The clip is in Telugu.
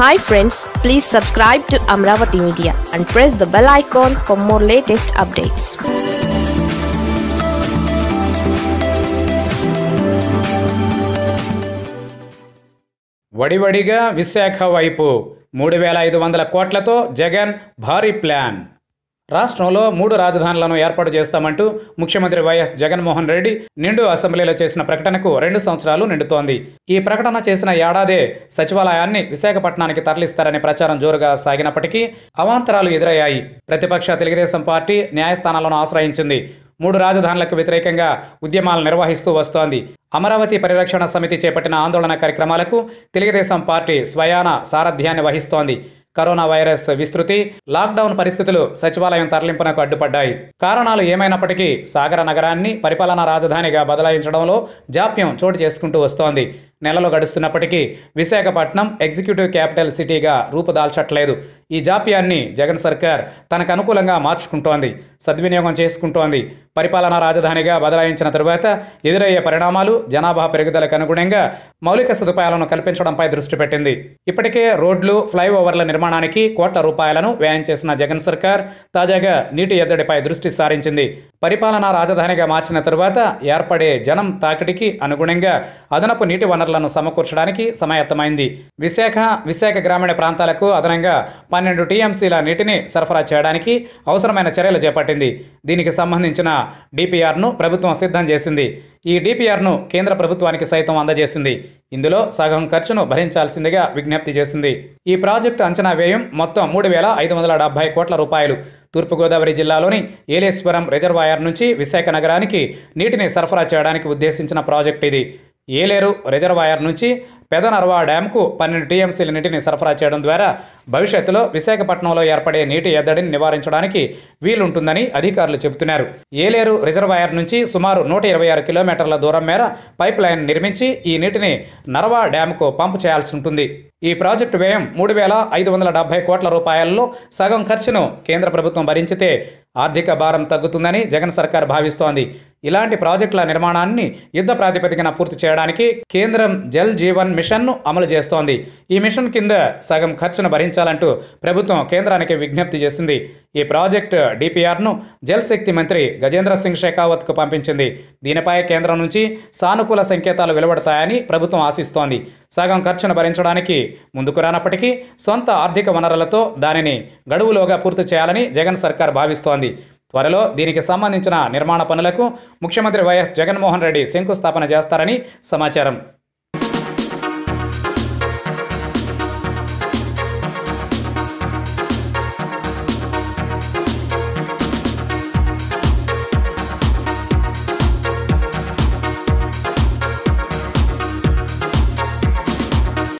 hi friends please subscribe to Amaravati media and press the bell icon for more latest updates వడివడిగా విశాఖ వైపు మూడు వేల ఐదు వందల కోట్లతో జగన్ భారీ ప్లాన్ రాష్ట్రంలో మూడు రాజధానులను ఏర్పాటు చేస్తామంటూ ముఖ్యమంత్రి వైఎస్ జగన్మోహన్ రెడ్డి నిండు అసెంబ్లీలో చేసిన ప్రకటనకు రెండు సంవత్సరాలు నిండుతోంది ఈ ప్రకటన చేసిన ఏడాదే సచివాలయాన్ని విశాఖపట్నానికి తరలిస్తారనే ప్రచారం జోరుగా సాగినప్పటికీ అవాంతరాలు ఎదురయ్యాయి ప్రతిపక్ష తెలుగుదేశం పార్టీ న్యాయస్థానాలను ఆశ్రయించింది మూడు రాజధానులకు వ్యతిరేకంగా ఉద్యమాలు నిర్వహిస్తూ వస్తోంది అమరావతి పరిరక్షణ సమితి చేపట్టిన ఆందోళన కార్యక్రమాలకు తెలుగుదేశం పార్టీ స్వయాన సారథ్యాన్ని వహిస్తోంది కరోనా వైరస్ విస్తృతి లాక్డౌన్ పరిస్థితులు సచివాలయం తరలింపునకు అడ్డుపడ్డాయి కారణాలు ఏమైనప్పటికీ సాగర నగరాన్ని పరిపాలనా రాజధానిగా బదలాయించడంలో జాప్యం చోటు చేసుకుంటూ వస్తోంది నెలలు గడుస్తున్నప్పటికీ విశాఖపట్నం ఎగ్జిక్యూటివ్ క్యాపిటల్ సిటీగా రూపుదాల్చట్లేదు ఈ జాప్యాన్ని జగన్ సర్కార్ తనకు అనుకూలంగా మార్చుకుంటోంది సద్వినియోగం చేసుకుంటోంది పరిపాలనా రాజధానిగా బదలాయించిన తరువాత ఎదురయ్యే పరిణామాలు జనాభా పెరుగుదలకు అనుగుణంగా మౌలిక సదుపాయాలను కల్పించడంపై దృష్టి పెట్టింది ఇప్పటికే రోడ్లు ఫ్లైఓవర్ల నిర్మాణానికి కోట్ల రూపాయలను వ్యయం చేసిన జగన్ సర్కార్ తాజాగా నీటి ఎద్దడిపై దృష్టి సారించింది పరిపాలనా రాజధానిగా మార్చిన తరువాత ఏర్పడే జనం తాకిడికి అనుగుణంగా అదనపు నీటి వనరు వనరులను సమకూర్చడానికి సమాయత్తమైంది విశాఖ విశాఖ గ్రామీణ ప్రాంతాలకు అదనంగా పన్నెండు టీఎంసీల నీటిని సరఫరా చేయడానికి అవసరమైన చర్యలు చేపట్టింది దీనికి సంబంధించిన డిపిఆర్ను ప్రభుత్వం సిద్ధం చేసింది ఈ డిపిఆర్ను కేంద్ర ప్రభుత్వానికి సైతం అందజేసింది ఇందులో సగం ఖర్చును భరించాల్సిందిగా విజ్ఞప్తి చేసింది ఈ ప్రాజెక్టు అంచనా వ్యయం మొత్తం మూడు వేల ఐదు వందల డెబ్బై కోట్ల రూపాయలు తూర్పుగోదావరి జిల్లాలోని ఏలేశ్వరం రిజర్వాయర్ నుంచి విశాఖ నగరానికి నీటిని సరఫరా చేయడానికి ఉద్దేశించిన ప్రాజెక్ట్ ఇది ఏలేరు రిజర్వాయర్ నుంచి పెదనర్వా డ్యాంకు పన్నెండు టీఎంసీల నీటిని సరఫరా చేయడం ద్వారా భవిష్యత్తులో విశాఖపట్నంలో ఏర్పడే నీటి ఎద్దడిని నివారించడానికి వీలుంటుందని అధికారులు చెబుతున్నారు ఏలేరు రిజర్వాయర్ నుంచి సుమారు నూట ఇరవై ఆరు కిలోమీటర్ల దూరం మేర పైప్ లైన్ నిర్మించి ఈ నీటిని నర్వా డ్యాంకు పంప్ చేయాల్సి ఉంటుంది ఈ ప్రాజెక్టు వ్యయం మూడు వేల ఐదు వందల డెబ్బై కోట్ల రూపాయల్లో సగం ఖర్చును కేంద్ర ప్రభుత్వం భరించితే ఆర్థిక భారం తగ్గుతుందని జగన్ సర్కార్ భావిస్తోంది ఇలాంటి ప్రాజెక్టుల నిర్మాణాన్ని యుద్ధ ప్రాతిపదికన పూర్తి చేయడానికి కేంద్రం జల్ జీవన్ మిషన్ను అమలు చేస్తోంది ఈ మిషన్ కింద సగం ఖర్చును భరించాలంటూ ప్రభుత్వం కేంద్రానికి విజ్ఞప్తి చేసింది ఈ ప్రాజెక్టు డిపిఆర్ను జల్ శక్తి మంత్రి గజేంద్ర సింగ్ షెకావత్కు పంపించింది దీనిపై కేంద్రం నుంచి సానుకూల సంకేతాలు వెలువడతాయని ప్రభుత్వం ఆశిస్తోంది సగం ఖర్చును భరించడానికి ముందుకు రానప్పటికీ సొంత ఆర్థిక వనరులతో దానిని గడువులోగా పూర్తి చేయాలని జగన్ సర్కార్ భావిస్తోంది త్వరలో దీనికి సంబంధించిన నిర్మాణ పనులకు ముఖ్యమంత్రి వైఎస్ జగన్మోహన్ రెడ్డి శంకుస్థాపన చేస్తారని సమాచారం